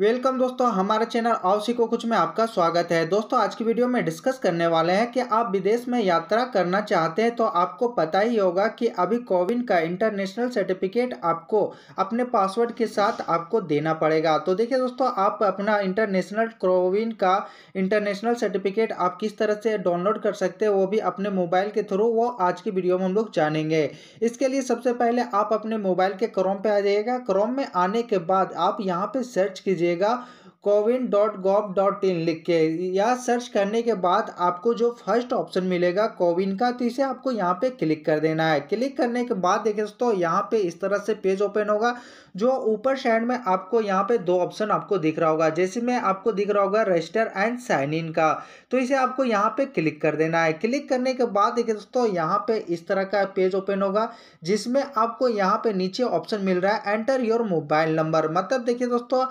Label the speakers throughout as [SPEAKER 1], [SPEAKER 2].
[SPEAKER 1] welcome दोस्तों हमारे channel आओ को कुछ में आपका स्वागत है दोस्तों आज की वीडियो में डिस्कस करने वाले हैं कि आप विदेश में यात्रा करना चाहते हैं तो आपको पता ही होगा कि अभी कोविन का इंटरनेशनल सर्टिफिकेट आपको अपने पासवर्ड के साथ आपको देना पड़ेगा तो देखिए दोस्तों आप अपना इंटरनेशनल कोविन का इंटरनेशनल सर्टिफिकेट आप किस तरह से डाउनलोड कर सकते हैं वो भी अपने मोबाइल के थ्रू वो आज की वीडियो में हम लोग जानेंगे इसके लिए सबसे पहले आप अपने मोबाइल के क्रोम पर आ जाइएगा क्रोम में आने के बाद आप यहाँ पर सर्च कीजिए दीजिएगा CoWIN dot gov dot in लिख के या सर्च करने के बाद आपको जो फर्स्ट ऑप्शन मिलेगा कोविन का तो इसे आपको यहाँ पे क्लिक कर देना है क्लिक करने के बाद देखिए दोस्तों यहाँ पे इस तरह से पेज ओपन होगा जो ऊपर साइड में आपको यहाँ पे दो ऑप्शन आपको दिख रहा होगा जैसे में आपको दिख रहा होगा रजिस्टर एंड साइन इन का तो इसे आपको यहाँ पे क्लिक कर देना है क्लिक करने के बाद देखिए दोस्तों यहाँ पे इस तरह का पेज ओपन होगा जिसमें आपको यहाँ पे नीचे ऑप्शन मिल रहा है एंटर योर मोबाइल नंबर मतलब देखिए दोस्तों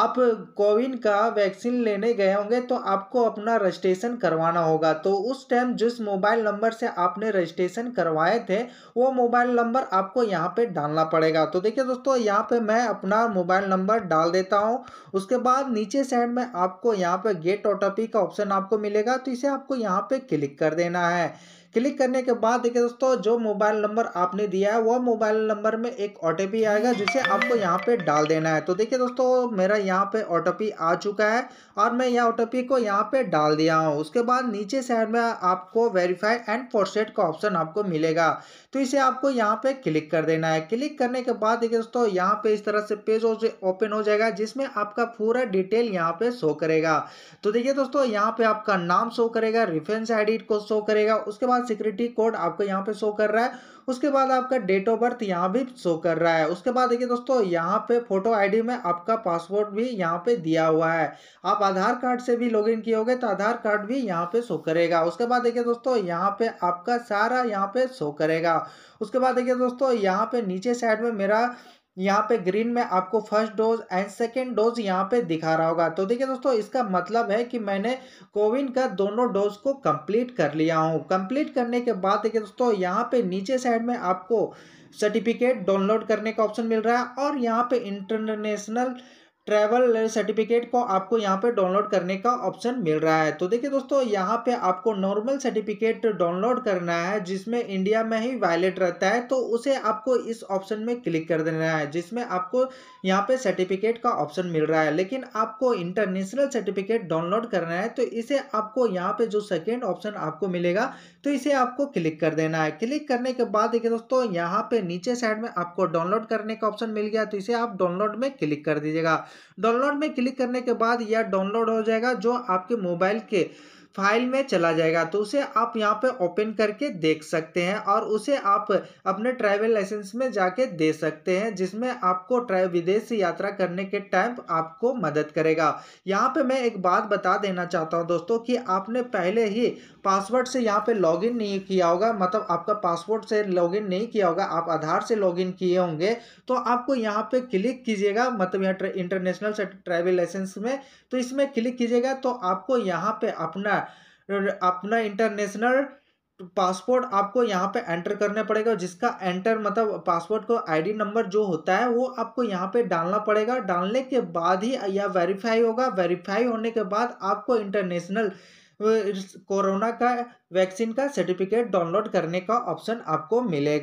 [SPEAKER 1] आप को कोविन का वैक्सीन लेने गए होंगे तो आपको अपना रजिस्ट्रेशन करवाना होगा तो उस टाइम जिस मोबाइल नंबर से आपने रजिस्ट्रेशन करवाए थे वो मोबाइल नंबर आपको यहाँ पे डालना पड़ेगा तो देखिए दोस्तों यहाँ पे मैं अपना मोबाइल नंबर डाल देता हूँ उसके बाद नीचे साइड में आपको यहाँ पे गेट ओटीपी का ऑप्शन आपको मिलेगा तो इसे आपको यहाँ पे क्लिक कर देना है क्लिक करने के बाद देखिए दोस्तों जो मोबाइल नंबर आपने दिया है वह मोबाइल नंबर में एक ओ आएगा जिसे आपको यहाँ पे डाल देना है तो देखिए दोस्तों मेरा यहाँ पे ओ आ चुका है और मैं यह ओ को यहाँ पे डाल दिया हूँ उसके बाद नीचे साइड में आपको वेरीफाई एंड फोर्सेट का ऑप्शन आपको मिलेगा तो इसे आपको यहाँ पे क्लिक कर देना है क्लिक करने के बाद देखिए दोस्तों यहाँ पे इस तरह से पेज ओपन हो जाएगा जिसमें आपका पूरा डिटेल यहाँ पे शो करेगा तो देखिए दोस्तों यहाँ पे आपका नाम शो करेगा रिफरेंस आईडी को शो करेगा उसके बाद सिक्योरिटी कोड आपको यहाँ पे शो कर रहा है उसके बाद आपका डेट ऑफ बर्थ यहाँ भी शो कर रहा है उसके बाद देखिए दोस्तों यहाँ पे फोटो आईडी में आपका पासवर्ड भी यहाँ पे दिया हुआ है आप आधार कार्ड से भी लॉग इन किए तो आधार कार्ड भी यहाँ पे शो करेगा उसके बाद देखिए दोस्तों यहाँ पे आपका सारा यहाँ पे शो करेगा उसके बाद देखिए दोस्तों यहाँ पे नीचे साइड में मेरा यहाँ पे ग्रीन में आपको first dose and second dose यहाँ पे दिखा रहा होगा तो देखिए दोस्तों इसका मतलब है कि मैंने कोविन का दोनों डोज को कंप्लीट कर लिया हूँ कंप्लीट करने के बाद देखिए दोस्तों यहाँ पे नीचे साइड में आपको सर्टिफिकेट डाउनलोड करने का ऑप्शन मिल रहा है और यहाँ पे इंटरनेशनल ट्रैवल सर्टिफिकेट को आपको यहाँ पे डाउनलोड करने का ऑप्शन मिल रहा है तो देखिए दोस्तों यहाँ पे आपको नॉर्मल सर्टिफिकेट डाउनलोड करना है जिसमें इंडिया में ही वायलेट रहता है तो उसे आपको इस ऑप्शन में क्लिक कर देना है जिसमें आपको यहाँ पे सर्टिफिकेट का ऑप्शन मिल रहा है लेकिन आपको इंटरनेशनल सर्टिफिकेट डाउनलोड करना है तो इसे आपको यहाँ पर जो सेकेंड ऑप्शन आपको मिलेगा तो इसे आपको क्लिक कर देना है क्लिक करने के बाद देखिए दोस्तों यहाँ पर नीचे साइड में आपको डाउनलोड करने का ऑप्शन मिल गया तो इसे आप डाउनलोड में क्लिक कर दीजिएगा डाउनलोड में क्लिक करने के बाद यह डाउनलोड हो जाएगा जो आपके मोबाइल के फाइल में चला जाएगा तो उसे आप यहाँ पे ओपन करके देख सकते हैं और उसे आप अपने ट्रैवल लाइसेंस में जाके दे सकते हैं जिसमें आपको विदेश यात्रा करने के टाइम आपको मदद करेगा यहाँ पे मैं एक बात बता देना चाहता हूँ दोस्तों कि आपने पहले ही पासवर्ड से यहाँ पे लॉगिन नहीं किया होगा मतलब आपका पासवर्ड से लॉगिन नहीं किया होगा आप आधार से लॉगिन किए होंगे तो आपको यहाँ पे क्लिक कीजिएगा मतलब यहाँ इंटरनेशनल ट्रैवल लाइसेंस में तो इसमें क्लिक कीजिएगा तो आपको यहाँ पे अपना अपना इंटरनेशनल पासपोर्ट आपको यहाँ पे एंटर करना पड़ेगा जिसका एंटर मतलब पासपोर्ट को आईडी नंबर जो होता है वो आपको यहाँ पे डालना पड़ेगा डालने के बाद ही यह वेरीफाई होगा वेरीफाई होने के बाद आपको इंटरनेशनल कोरोना का वैक्सीन का सर्टिफिकेट डाउनलोड करने का ऑप्शन आपको मिलेगा